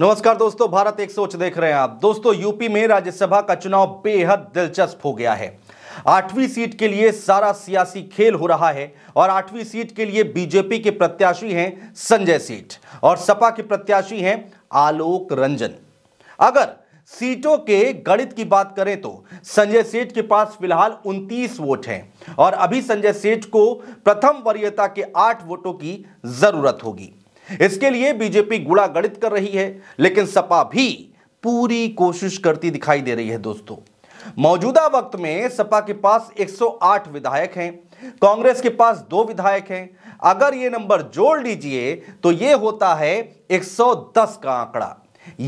नमस्कार दोस्तों भारत एक सोच देख रहे हैं आप दोस्तों यूपी में राज्यसभा का चुनाव बेहद दिलचस्प हो गया है आठवीं सीट के लिए सारा सियासी खेल हो रहा है और आठवीं सीट के लिए बीजेपी के प्रत्याशी हैं संजय सीट और सपा के प्रत्याशी हैं आलोक रंजन अगर सीटों के गणित की बात करें तो संजय सेठ के पास फिलहाल 29 वोट हैं और अभी संजय सेठ को प्रथम वरीयता के 8 वोटों की जरूरत होगी इसके लिए बीजेपी गुड़ा गणित कर रही है लेकिन सपा भी पूरी कोशिश करती दिखाई दे रही है दोस्तों मौजूदा वक्त में सपा के पास 108 विधायक हैं कांग्रेस के पास दो विधायक हैं अगर ये नंबर जोड़ लीजिए तो ये होता है 110 का आंकड़ा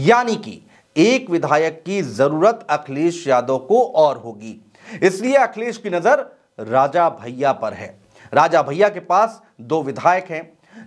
यानी कि एक विधायक की जरूरत अखिलेश यादव को और होगी इसलिए अखिलेश की नजर राजा भैया पर है राजा भैया के पास दो विधायक हैं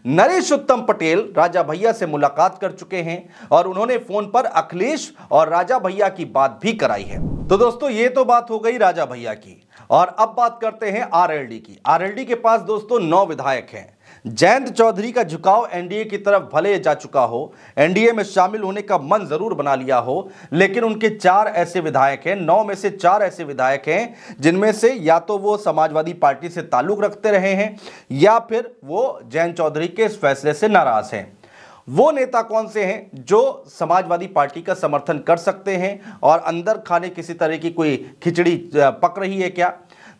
नरेश उत्तम पटेल राजा भैया से मुलाकात कर चुके हैं और उन्होंने फोन पर अखिलेश और राजा भैया की बात भी कराई है तो दोस्तों ये तो बात हो गई राजा भैया की और अब बात करते हैं आरएलडी की आरएलडी के पास दोस्तों नौ विधायक हैं जयंत चौधरी का झुकाव एनडीए की तरफ भले जा चुका हो एनडीए में शामिल होने का मन जरूर बना लिया हो लेकिन उनके चार ऐसे विधायक हैं नौ में से चार ऐसे विधायक हैं जिनमें से या तो वो समाजवादी पार्टी से ताल्लुक रखते रहे हैं या फिर वो जयंत चौधरी के इस फैसले से नाराज हैं वो नेता कौन से हैं जो समाजवादी पार्टी का समर्थन कर सकते हैं और अंदर खाने किसी तरह की कोई खिचड़ी पक रही है क्या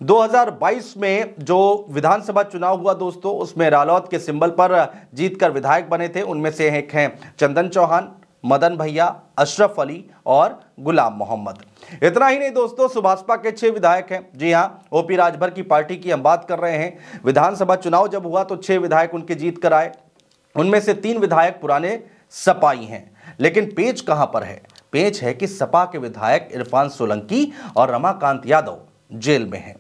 2022 में जो विधानसभा चुनाव हुआ दोस्तों उसमें रालौत के सिंबल पर जीतकर विधायक बने थे उनमें से एक हैं चंदन चौहान मदन भैया अशरफ अली और गुलाम मोहम्मद इतना ही नहीं दोस्तों सुभाषपा के छह विधायक हैं जी हाँ ओपी राजभर की पार्टी की हम बात कर रहे हैं विधानसभा चुनाव जब हुआ तो छह विधायक उनके जीत कर आए उनमें से तीन विधायक पुराने सपाई हैं लेकिन पेच कहाँ पर है पेच है कि सपा के विधायक इरफान सोलंकी और रमाकांत यादव जेल में हैं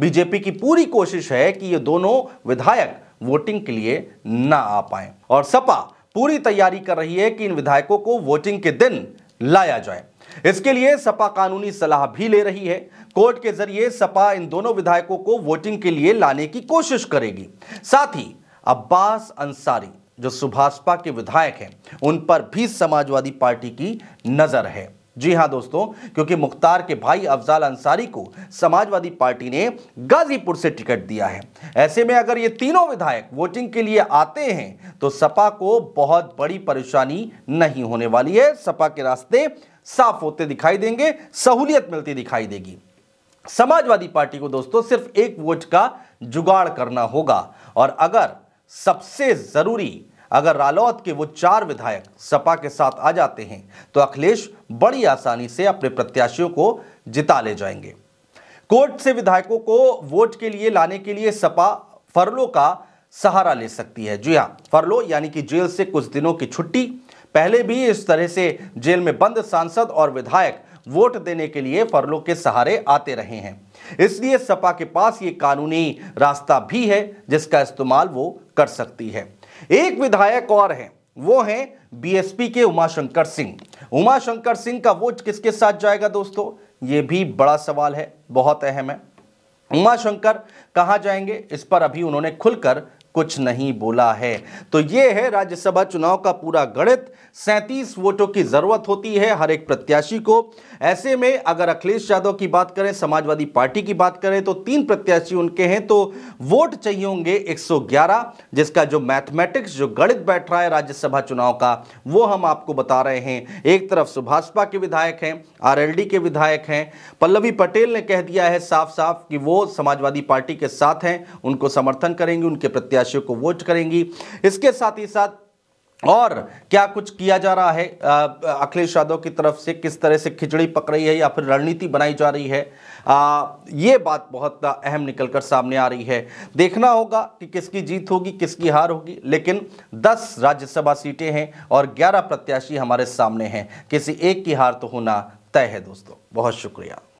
बीजेपी की पूरी कोशिश है कि ये दोनों विधायक वोटिंग के लिए ना आ पाए और सपा पूरी तैयारी कर रही है कि इन विधायकों को वोटिंग के दिन लाया जाए इसके लिए सपा कानूनी सलाह भी ले रही है कोर्ट के जरिए सपा इन दोनों विधायकों को वोटिंग के लिए लाने की कोशिश करेगी साथ ही अब्बास अंसारी जो सुभाषपा के विधायक हैं उन पर भी समाजवादी पार्टी की नजर है जी हाँ दोस्तों क्योंकि मुख्तार के भाई अफजाल अंसारी को समाजवादी पार्टी ने गाजीपुर से टिकट दिया है ऐसे में अगर ये तीनों विधायक वोटिंग के लिए आते हैं तो सपा को बहुत बड़ी परेशानी नहीं होने वाली है सपा के रास्ते साफ होते दिखाई देंगे सहूलियत मिलती दिखाई देगी समाजवादी पार्टी को दोस्तों सिर्फ एक वोट का जुगाड़ करना होगा और अगर सबसे जरूरी अगर रालोद के वो चार विधायक सपा के साथ आ जाते हैं तो अखिलेश बड़ी आसानी से अपने प्रत्याशियों को जिता ले जाएंगे कोर्ट से विधायकों को वोट के लिए लाने के लिए सपा फरलो का सहारा ले सकती है जी हाँ फरलो यानी कि जेल से कुछ दिनों की छुट्टी पहले भी इस तरह से जेल में बंद सांसद और विधायक वोट देने के लिए फरलो के सहारे आते रहे हैं इसलिए सपा के पास ये कानूनी रास्ता भी है जिसका इस्तेमाल वो कर सकती है एक विधायक और हैं वो हैं बीएसपी के उमाशंकर सिंह उमाशंकर सिंह का वोट किसके साथ जाएगा दोस्तों ये भी बड़ा सवाल है बहुत अहम है उमाशंकर कहाँ जाएंगे इस पर अभी उन्होंने खुलकर कुछ नहीं बोला है तो ये है राज्यसभा चुनाव का पूरा गणित सैंतीस वोटों की जरूरत होती है हर एक प्रत्याशी को ऐसे में अगर अखिलेश यादव की बात करें समाजवादी पार्टी की बात करें तो तीन प्रत्याशी उनके हैं तो वोट चाहिए होंगे 111 जिसका जो मैथमेटिक्स जो गणित बैठ रहा है राज्यसभा चुनाव का वो हम आपको बता रहे हैं एक तरफ सुभाषपा के विधायक हैं आर के विधायक हैं पल्लवी पटेल ने कह दिया है साफ साफ कि वो समाजवादी पार्टी के साथ हैं उनको समर्थन करेंगे उनके प्रत्याशी प्रत्याशियों को वोट करेंगी इसके साथ ही साथ और क्या कुछ किया जा रहा है अखिलेश यादव की तरफ से किस तरह से खिचड़ी पक रही है या फिर रणनीति बनाई जा रही है आ, ये बात बहुत अहम निकलकर सामने आ रही है देखना होगा कि किसकी जीत होगी किसकी हार होगी लेकिन 10 राज्यसभा सीटें हैं और 11 प्रत्याशी हमारे सामने हैं किसी एक की हार तो होना तय है दोस्तों बहुत शुक्रिया